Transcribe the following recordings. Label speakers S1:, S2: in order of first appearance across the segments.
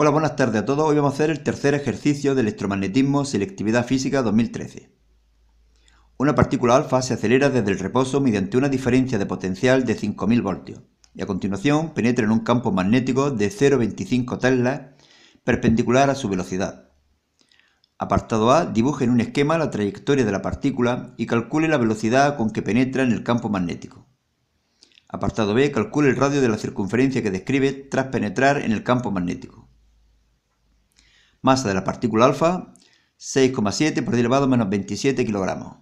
S1: Hola, buenas tardes a todos. Hoy vamos a hacer el tercer ejercicio de electromagnetismo selectividad física 2013. Una partícula alfa se acelera desde el reposo mediante una diferencia de potencial de 5000 voltios y a continuación penetra en un campo magnético de 0,25 Tesla perpendicular a su velocidad. Apartado A, dibuje en un esquema la trayectoria de la partícula y calcule la velocidad con que penetra en el campo magnético. Apartado B, calcule el radio de la circunferencia que describe tras penetrar en el campo magnético. Masa de la partícula alfa, 6,7 por 10 elevado menos 27 kilogramos.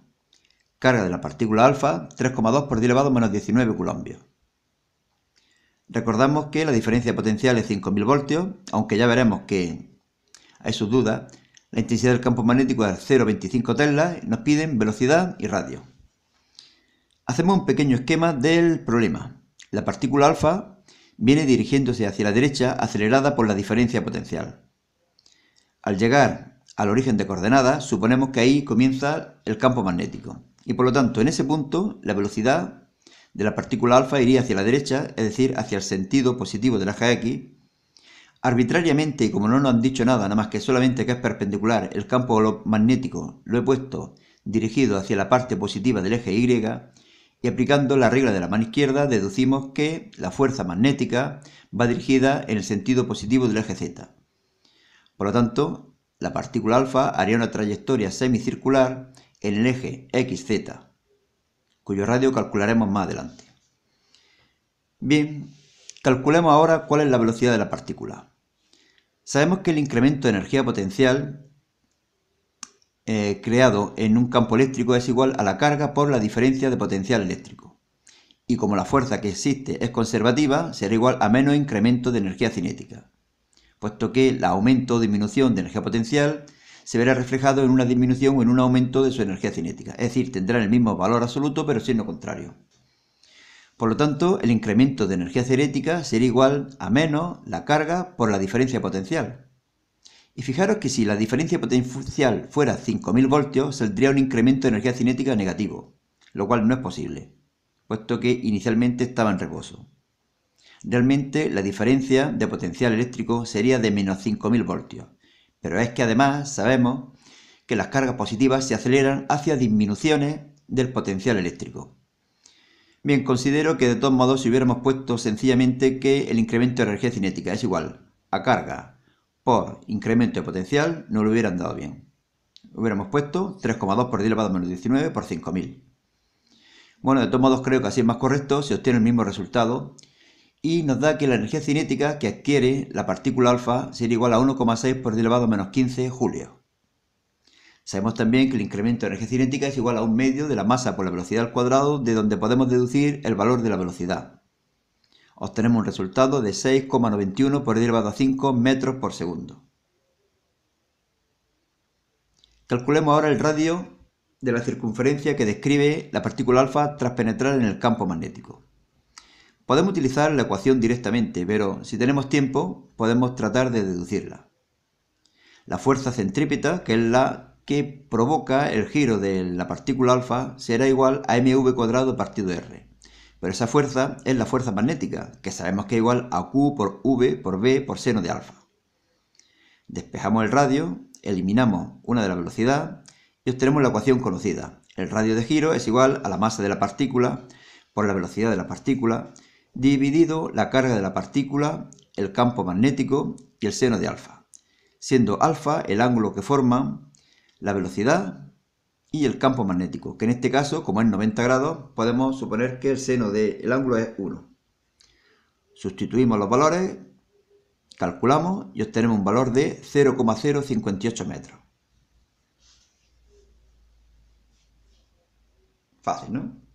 S1: Carga de la partícula alfa, 3,2 por 10 elevado menos 19 culombios. Recordamos que la diferencia potencial es 5.000 voltios, aunque ya veremos que hay sus dudas. La intensidad del campo magnético es 0,25 Tesla, nos piden velocidad y radio. Hacemos un pequeño esquema del problema. La partícula alfa viene dirigiéndose hacia la derecha acelerada por la diferencia potencial. Al llegar al origen de coordenadas, suponemos que ahí comienza el campo magnético. Y por lo tanto, en ese punto, la velocidad de la partícula alfa iría hacia la derecha, es decir, hacia el sentido positivo del eje X. Arbitrariamente, y como no nos han dicho nada, nada más que solamente que es perpendicular, el campo magnético lo he puesto dirigido hacia la parte positiva del eje Y, y aplicando la regla de la mano izquierda deducimos que la fuerza magnética va dirigida en el sentido positivo del eje Z. Por lo tanto, la partícula alfa haría una trayectoria semicircular en el eje XZ, cuyo radio calcularemos más adelante. Bien, calculemos ahora cuál es la velocidad de la partícula. Sabemos que el incremento de energía potencial eh, creado en un campo eléctrico es igual a la carga por la diferencia de potencial eléctrico. Y como la fuerza que existe es conservativa, será igual a menos incremento de energía cinética puesto que el aumento o disminución de energía potencial se verá reflejado en una disminución o en un aumento de su energía cinética, es decir, tendrán el mismo valor absoluto pero siendo contrario. Por lo tanto, el incremento de energía cinética será igual a menos la carga por la diferencia potencial. Y fijaros que si la diferencia potencial fuera 5.000 voltios, saldría un incremento de energía cinética negativo, lo cual no es posible, puesto que inicialmente estaba en reposo. Realmente la diferencia de potencial eléctrico sería de menos 5.000 voltios, pero es que además sabemos que las cargas positivas se aceleran hacia disminuciones del potencial eléctrico. Bien, considero que de todos modos si hubiéramos puesto sencillamente que el incremento de energía cinética es igual a carga por incremento de potencial, no lo hubieran dado bien. Hubiéramos puesto 3,2 por 10 elevado menos 19 por 5000. Bueno, de todos modos creo que así es más correcto, se obtiene el mismo resultado y nos da que la energía cinética que adquiere la partícula alfa será igual a 1,6 por elevado a menos 15 Julio. Sabemos también que el incremento de energía cinética es igual a un medio de la masa por la velocidad al cuadrado, de donde podemos deducir el valor de la velocidad. Obtenemos un resultado de 6,91 por elevado a 5 metros por segundo. Calculemos ahora el radio de la circunferencia que describe la partícula alfa tras penetrar en el campo magnético. Podemos utilizar la ecuación directamente, pero si tenemos tiempo, podemos tratar de deducirla. La fuerza centrípeta, que es la que provoca el giro de la partícula alfa, será igual a mv cuadrado partido r. Pero esa fuerza es la fuerza magnética, que sabemos que es igual a q por v por b por seno de alfa. Despejamos el radio, eliminamos una de la velocidad y obtenemos la ecuación conocida. El radio de giro es igual a la masa de la partícula por la velocidad de la partícula dividido la carga de la partícula, el campo magnético y el seno de alfa, siendo alfa el ángulo que forman la velocidad y el campo magnético, que en este caso, como es 90 grados, podemos suponer que el seno del ángulo es 1. Sustituimos los valores, calculamos y obtenemos un valor de 0,058 metros. Fácil, ¿no?